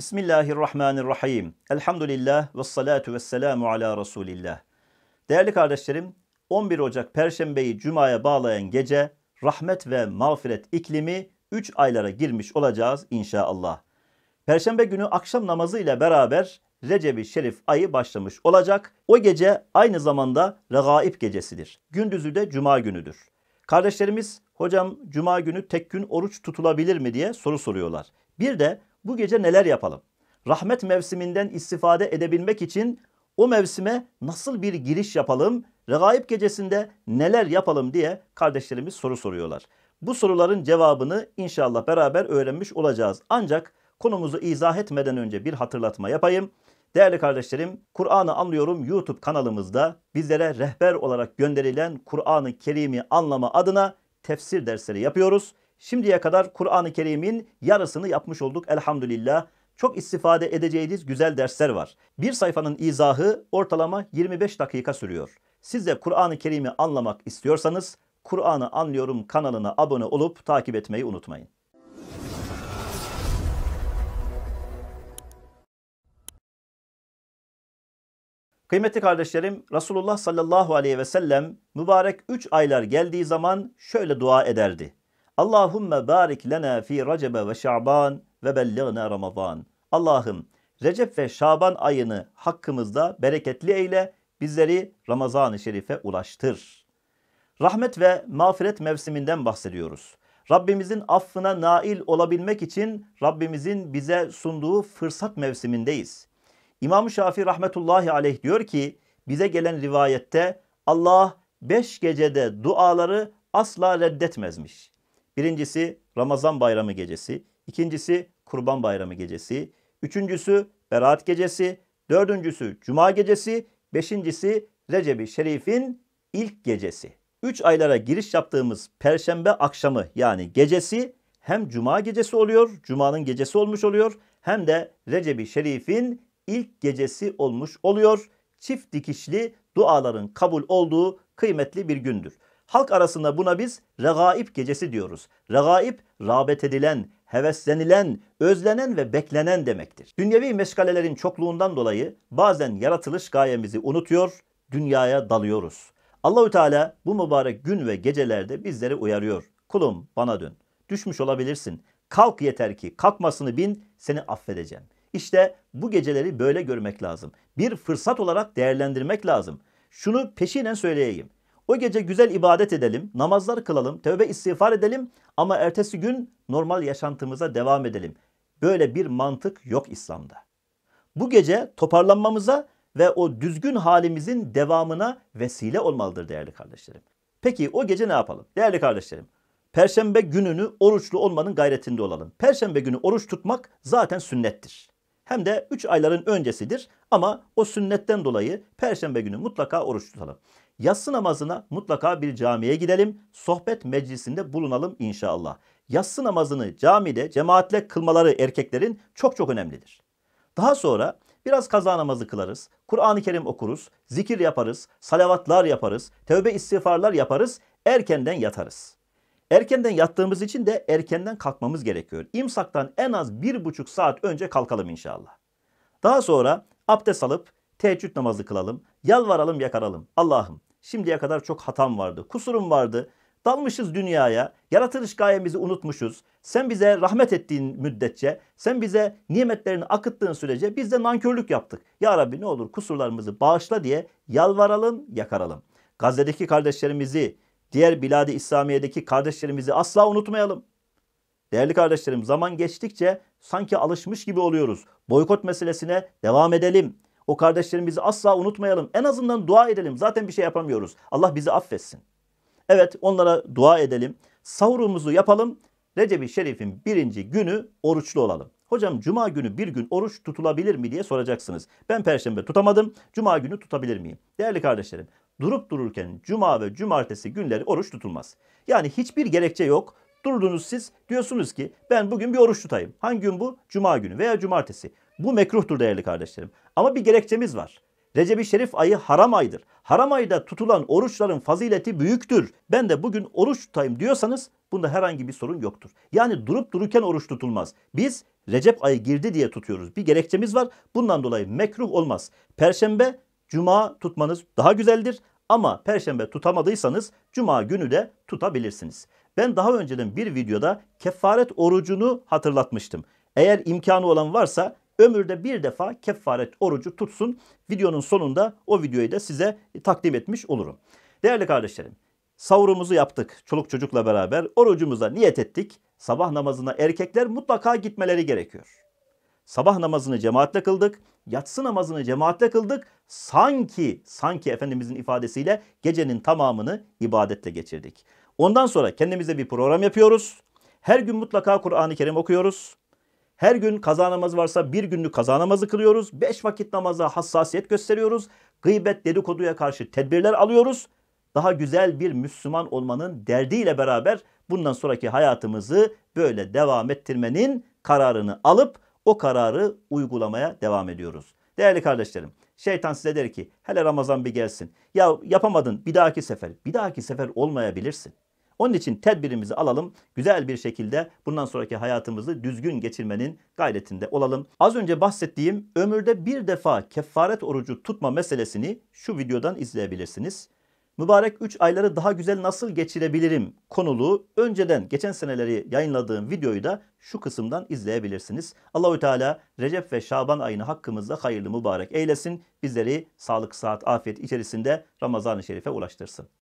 Bismillahirrahmanirrahim. Elhamdülillah ve salatu ve selamu ala Resulillah. Değerli kardeşlerim, 11 Ocak Perşembeyi Cuma'ya bağlayan gece rahmet ve mağfiret iklimi 3 aylara girmiş olacağız inşallah. Perşembe günü akşam namazı ile beraber Recep-i Şerif ayı başlamış olacak. O gece aynı zamanda Regaib gecesidir. Gündüzü de Cuma günüdür. Kardeşlerimiz hocam Cuma günü tek gün oruç tutulabilir mi diye soru soruyorlar. Bir de bu gece neler yapalım? Rahmet mevsiminden istifade edebilmek için o mevsime nasıl bir giriş yapalım? Regaib gecesinde neler yapalım diye kardeşlerimiz soru soruyorlar. Bu soruların cevabını inşallah beraber öğrenmiş olacağız. Ancak konumuzu izah etmeden önce bir hatırlatma yapayım. Değerli kardeşlerim, Kur'an'ı anlıyorum YouTube kanalımızda bizlere rehber olarak gönderilen Kur'an-ı Kerim'i anlama adına tefsir dersleri yapıyoruz. Şimdiye kadar Kur'an-ı Kerim'in yarısını yapmış olduk elhamdülillah. Çok istifade edeceğiniz güzel dersler var. Bir sayfanın izahı ortalama 25 dakika sürüyor. Siz de Kur'an-ı Kerim'i anlamak istiyorsanız Kur'an'ı Anlıyorum kanalına abone olup takip etmeyi unutmayın. Kıymetli kardeşlerim Resulullah sallallahu aleyhi ve sellem mübarek 3 aylar geldiği zaman şöyle dua ederdi. Allahümme barik lena fi Recebe ve Şaban ve belliğne Ramazan. Allah'ım Recep ve Şaban ayını hakkımızda bereketli eyle, bizleri Ramazan-ı Şerif'e ulaştır. Rahmet ve mağfiret mevsiminden bahsediyoruz. Rabbimizin affına nail olabilmek için Rabbimizin bize sunduğu fırsat mevsimindeyiz. İmam Şafii rahmetullahi aleyh diyor ki bize gelen rivayette Allah beş gecede duaları asla reddetmezmiş. Birincisi Ramazan bayramı gecesi. ikincisi Kurban bayramı gecesi. Üçüncüsü Berat gecesi. Dördüncüsü Cuma gecesi. Beşincisi Recep-i Şerif'in ilk gecesi. Üç aylara giriş yaptığımız Perşembe akşamı yani gecesi hem Cuma gecesi oluyor, Cuma'nın gecesi olmuş oluyor hem de Recep-i Şerif'in ilk gecesi olmuş oluyor. Çift dikişli duaların kabul olduğu kıymetli bir gündür. Halk arasında buna biz regaib gecesi diyoruz. Regaib, rağbet edilen, heveslenilen, özlenen ve beklenen demektir. Dünyevi meşgalelerin çokluğundan dolayı bazen yaratılış gayemizi unutuyor, dünyaya dalıyoruz. Allahü Teala bu mübarek gün ve gecelerde bizleri uyarıyor. Kulum bana dön. Düşmüş olabilirsin. Kalk yeter ki kalkmasını bin seni affedeceğim. İşte bu geceleri böyle görmek lazım. Bir fırsat olarak değerlendirmek lazım. Şunu peşinen söyleyeyim. O gece güzel ibadet edelim, namazlar kılalım, tövbe istiğfar edelim ama ertesi gün normal yaşantımıza devam edelim. Böyle bir mantık yok İslam'da. Bu gece toparlanmamıza ve o düzgün halimizin devamına vesile olmalıdır değerli kardeşlerim. Peki o gece ne yapalım? Değerli kardeşlerim, Perşembe gününü oruçlu olmanın gayretinde olalım. Perşembe günü oruç tutmak zaten sünnettir. Hem de 3 ayların öncesidir ama o sünnetten dolayı perşembe günü mutlaka oruç tutalım. Yatsı namazına mutlaka bir camiye gidelim. Sohbet meclisinde bulunalım inşallah. Yatsı namazını camide cemaatle kılmaları erkeklerin çok çok önemlidir. Daha sonra biraz kaza namazı kılarız. Kur'an-ı Kerim okuruz. Zikir yaparız. Salavatlar yaparız. Tevbe istiğfarlar yaparız. Erkenden yatarız. Erkenden yattığımız için de erkenden kalkmamız gerekiyor. İmsaktan en az bir buçuk saat önce kalkalım inşallah. Daha sonra abdest alıp teheccüd namazı kılalım. Yalvaralım yakaralım. Allah'ım Şimdiye kadar çok hatam vardı, kusurum vardı. Dalmışız dünyaya, yaratılış gayemizi unutmuşuz. Sen bize rahmet ettiğin müddetçe, sen bize nimetlerini akıttığın sürece biz de nankörlük yaptık. Ya Rabbi ne olur kusurlarımızı bağışla diye yalvaralım, yakaralım. Gazze'deki kardeşlerimizi, diğer Biladi İslamiye'deki kardeşlerimizi asla unutmayalım. Değerli kardeşlerim zaman geçtikçe sanki alışmış gibi oluyoruz. Boykot meselesine devam edelim. O kardeşlerimizi asla unutmayalım. En azından dua edelim. Zaten bir şey yapamıyoruz. Allah bizi affetsin. Evet onlara dua edelim. Sahurumuzu yapalım. Recep-i Şerif'in birinci günü oruçlu olalım. Hocam cuma günü bir gün oruç tutulabilir mi diye soracaksınız. Ben perşembe tutamadım. Cuma günü tutabilir miyim? Değerli kardeşlerim durup dururken cuma ve cumartesi günleri oruç tutulmaz. Yani hiçbir gerekçe yok. Durdunuz siz diyorsunuz ki ben bugün bir oruç tutayım. Hangi gün bu? Cuma günü veya cumartesi. Bu mekruhtur değerli kardeşlerim. Ama bir gerekçemiz var. Recep-i Şerif ayı haram aydır. Haram ayda tutulan oruçların fazileti büyüktür. Ben de bugün oruç tutayım diyorsanız bunda herhangi bir sorun yoktur. Yani durup dururken oruç tutulmaz. Biz Recep ayı girdi diye tutuyoruz. Bir gerekçemiz var. Bundan dolayı mekruh olmaz. Perşembe, cuma tutmanız daha güzeldir. Ama perşembe tutamadıysanız cuma günü de tutabilirsiniz. Ben daha önceden bir videoda kefaret orucunu hatırlatmıştım. Eğer imkanı olan varsa ömürde bir defa kefaret orucu tutsun. Videonun sonunda o videoyu da size takdim etmiş olurum. Değerli kardeşlerim, savurumuzu yaptık. Çoluk çocukla beraber orucumuza niyet ettik. Sabah namazına erkekler mutlaka gitmeleri gerekiyor. Sabah namazını cemaatle kıldık, yatsı namazını cemaatle kıldık. Sanki, sanki Efendimizin ifadesiyle gecenin tamamını ibadetle geçirdik. Ondan sonra kendimize bir program yapıyoruz. Her gün mutlaka Kur'an-ı Kerim okuyoruz. Her gün kaza namazı varsa bir günlük kaza namazı kılıyoruz. Beş vakit namaza hassasiyet gösteriyoruz. Gıybet dedikoduya karşı tedbirler alıyoruz. Daha güzel bir Müslüman olmanın derdiyle beraber bundan sonraki hayatımızı böyle devam ettirmenin kararını alıp o kararı uygulamaya devam ediyoruz. Değerli kardeşlerim, şeytan size der ki hele Ramazan bir gelsin. Ya yapamadın bir dahaki sefer. Bir dahaki sefer olmayabilirsin. Onun için tedbirimizi alalım. Güzel bir şekilde bundan sonraki hayatımızı düzgün geçirmenin gayretinde olalım. Az önce bahsettiğim ömürde bir defa kefaret orucu tutma meselesini şu videodan izleyebilirsiniz. Mübarek 3 ayları daha güzel nasıl geçirebilirim konulu önceden geçen seneleri yayınladığım videoyu da şu kısımdan izleyebilirsiniz. Allahü Teala Recep ve Şaban ayını hakkımızda hayırlı mübarek eylesin. Bizleri sağlık, saat, afiyet içerisinde Ramazan-ı Şerif'e ulaştırsın.